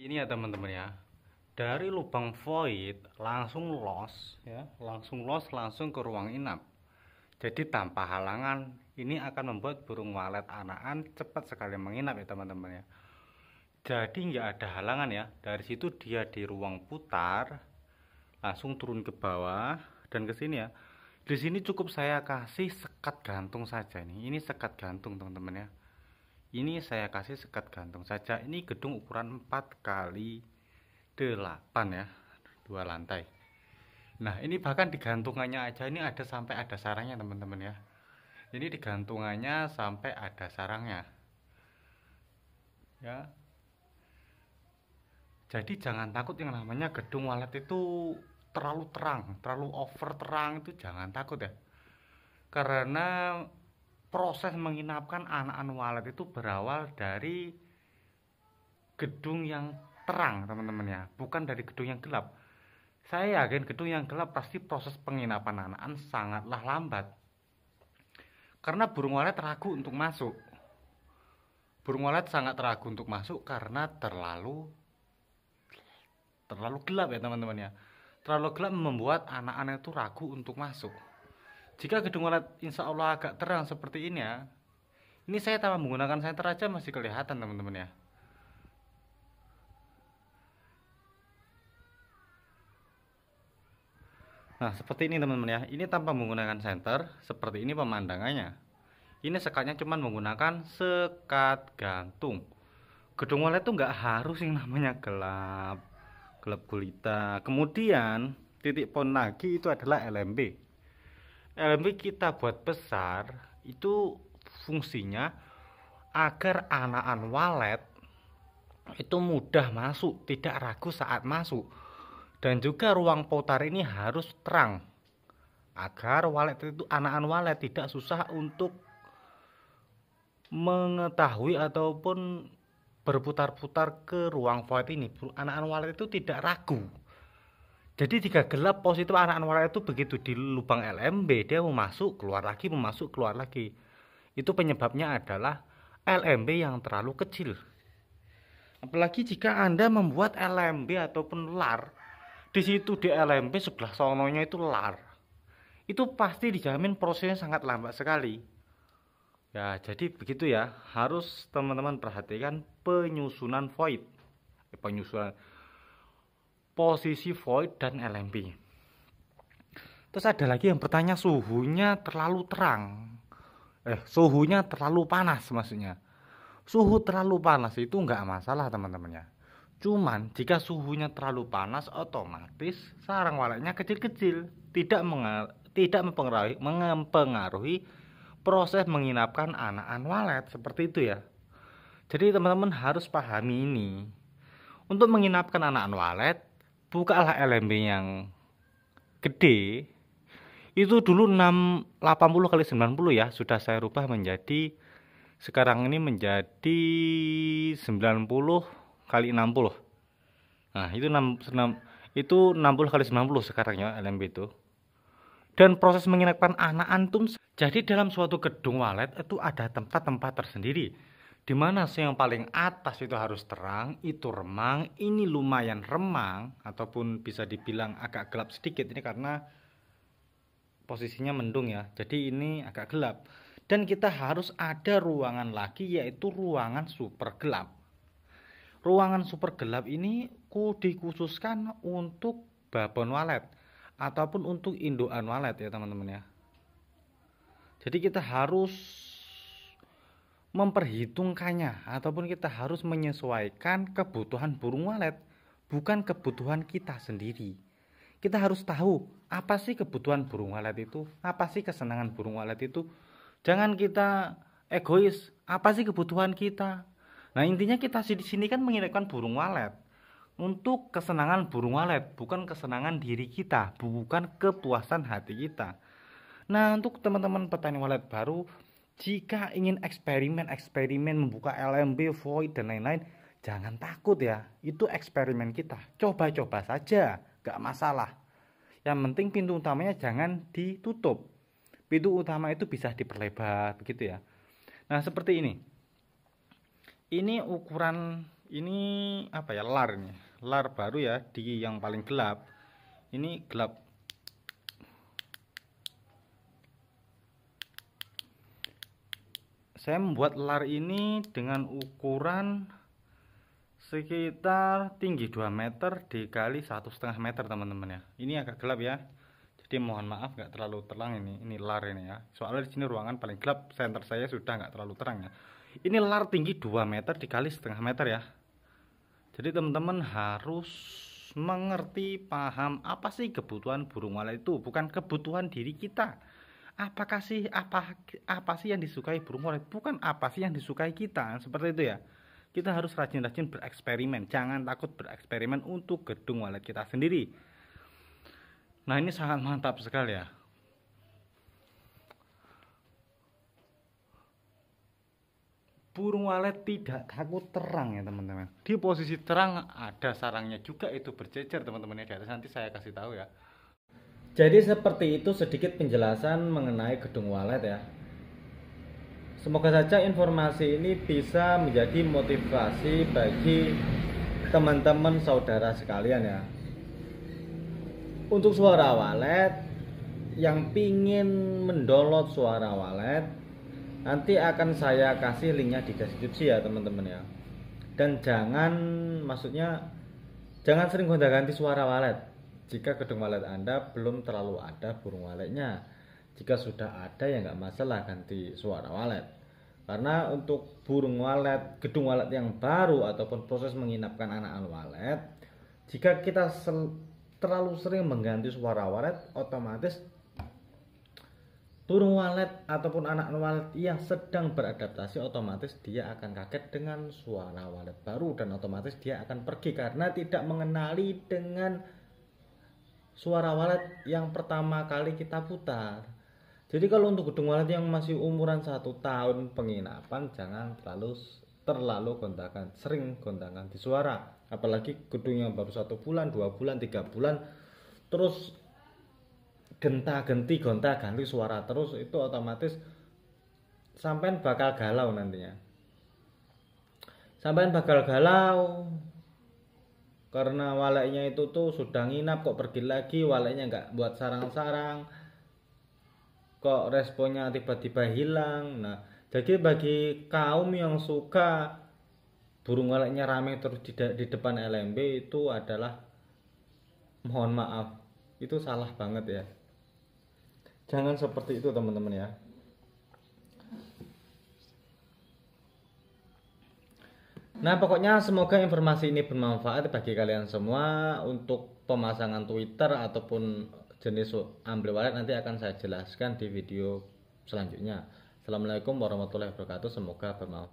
ini ya teman-teman ya dari lubang void langsung los ya langsung los langsung ke ruang inap jadi tanpa halangan ini akan membuat burung walet anakan cepat sekali menginap ya teman-teman ya jadi nggak ada halangan ya dari situ dia di ruang putar langsung turun ke bawah dan ke sini ya di sini cukup saya kasih sekat gantung saja nih ini sekat gantung teman-teman ya ini saya kasih sekat gantung saja. Ini gedung ukuran 4 kali 8 ya, dua lantai. Nah, ini bahkan digantungannya aja ini ada sampai ada sarangnya, teman-teman ya. Ini digantungannya sampai ada sarangnya. Ya. Jadi jangan takut yang namanya gedung walet itu terlalu terang, terlalu over terang itu jangan takut ya. Karena proses menginapkan anak-anak walet itu berawal dari gedung yang terang teman-teman ya bukan dari gedung yang gelap saya yakin gedung yang gelap pasti proses penginapan anak-anak sangatlah lambat karena burung walet ragu untuk masuk burung walet sangat ragu untuk masuk karena terlalu terlalu gelap ya teman-teman ya terlalu gelap membuat anak-anak itu ragu untuk masuk jika gedung walet insya Allah agak terang seperti ini ya Ini saya tanpa menggunakan senter aja masih kelihatan teman-teman ya Nah seperti ini teman-teman ya Ini tanpa menggunakan senter Seperti ini pemandangannya Ini sekatnya cuman menggunakan sekat gantung Gedung walet itu nggak harus yang namanya gelap Gelap gulita Kemudian titik pon lagi itu adalah LMB LMP kita buat besar itu fungsinya agar anak walet itu mudah masuk, tidak ragu saat masuk. Dan juga ruang putar ini harus terang agar walet itu anak walet tidak susah untuk mengetahui ataupun berputar-putar ke ruang void ini. anak walet itu tidak ragu. Jadi jika gelap positif itu anak Anwar itu begitu di lubang LMB dia mau masuk keluar lagi mau masuk keluar lagi. Itu penyebabnya adalah LMB yang terlalu kecil. Apalagi jika Anda membuat LMB ataupun lar di situ di LMB sebelah sononya itu lar. Itu pasti dijamin prosesnya sangat lambat sekali. Ya, jadi begitu ya. Harus teman-teman perhatikan penyusunan void. Eh, penyusunan posisi void dan LMP. Terus ada lagi yang bertanya suhunya terlalu terang. Eh, suhunya terlalu panas maksudnya. Suhu terlalu panas itu nggak masalah teman-temannya. Cuman jika suhunya terlalu panas otomatis sarang waletnya kecil-kecil, tidak tidak mempengaruhi, mempengaruhi proses menginapkan anak-anak walet seperti itu ya. Jadi teman-teman harus pahami ini. Untuk menginapkan anak-anak walet bukalah LMB yang gede itu dulu 680 80 kali 90 ya sudah saya rubah menjadi sekarang ini menjadi 90 kali 60 nah itu 6, 6 itu 60 kali 90 sekarang ya LMB itu dan proses menginapkan anak antum jadi dalam suatu gedung walet itu ada tempat-tempat tersendiri di mana yang paling atas itu harus terang, itu remang, ini lumayan remang ataupun bisa dibilang agak gelap sedikit ini karena posisinya mendung ya. Jadi ini agak gelap. Dan kita harus ada ruangan lagi yaitu ruangan super gelap. Ruangan super gelap ini ku dikhususkan untuk babon walet ataupun untuk induan walet ya teman-teman ya. Jadi kita harus memperhitungkannya ataupun kita harus menyesuaikan kebutuhan burung walet bukan kebutuhan kita sendiri kita harus tahu apa sih kebutuhan burung walet itu apa sih kesenangan burung walet itu jangan kita egois apa sih kebutuhan kita nah intinya kita di sini kan menginginkan burung walet untuk kesenangan burung walet bukan kesenangan diri kita bukan kepuasan hati kita Nah, untuk teman-teman petani walet baru, jika ingin eksperimen-eksperimen membuka LMB, void dan lain-lain, jangan takut ya. Itu eksperimen kita. Coba-coba saja, gak masalah. Yang penting pintu utamanya jangan ditutup. Pintu utama itu bisa diperlebar, begitu ya. Nah, seperti ini. Ini ukuran ini apa ya lar ini lar baru ya di yang paling gelap ini gelap saya membuat lar ini dengan ukuran sekitar tinggi 2 meter dikali satu setengah meter teman-teman ya ini agak gelap ya jadi mohon maaf nggak terlalu terang ini ini lar ini ya soalnya di sini ruangan paling gelap center saya sudah nggak terlalu terang ya ini lar tinggi 2 meter dikali setengah meter ya jadi teman-teman harus mengerti paham apa sih kebutuhan burung walet itu bukan kebutuhan diri kita apakah sih apa apa sih yang disukai burung walet bukan apa sih yang disukai kita seperti itu ya kita harus rajin-rajin bereksperimen jangan takut bereksperimen untuk gedung walet kita sendiri nah ini sangat mantap sekali ya burung walet tidak takut terang ya teman-teman di posisi terang ada sarangnya juga itu berjejer teman-teman ya di atas nanti saya kasih tahu ya jadi seperti itu sedikit penjelasan mengenai gedung walet ya. Semoga saja informasi ini bisa menjadi motivasi bagi teman-teman saudara sekalian ya. Untuk suara walet yang pingin mendownload suara walet nanti akan saya kasih linknya di deskripsi ya teman-teman ya. Dan jangan maksudnya jangan sering gonta-ganti suara walet jika gedung walet Anda belum terlalu ada burung waletnya, jika sudah ada ya nggak masalah ganti suara walet. Karena untuk burung walet, gedung walet yang baru ataupun proses menginapkan anak-anak walet, jika kita terlalu sering mengganti suara walet, otomatis burung walet ataupun anak walet yang sedang beradaptasi otomatis dia akan kaget dengan suara walet baru dan otomatis dia akan pergi karena tidak mengenali dengan suara walet yang pertama kali kita putar. Jadi kalau untuk gedung walet yang masih umuran satu tahun penginapan jangan terlalu terlalu gontakan, sering gontakan di suara. Apalagi gedung yang baru satu bulan, dua bulan, tiga bulan, terus genta-genti, gonta-ganti suara terus itu otomatis sampean bakal galau nantinya. Sampean bakal galau, karena waleknya itu tuh sudah nginap kok pergi lagi waleknya nggak buat sarang-sarang kok responnya tiba-tiba hilang nah jadi bagi kaum yang suka burung waleknya rame terus di, de di depan LMB itu adalah mohon maaf itu salah banget ya jangan seperti itu teman-teman ya Nah, pokoknya semoga informasi ini bermanfaat bagi kalian semua untuk pemasangan Twitter ataupun jenis ambil wallet nanti akan saya jelaskan di video selanjutnya. Assalamualaikum warahmatullahi wabarakatuh. Semoga bermanfaat.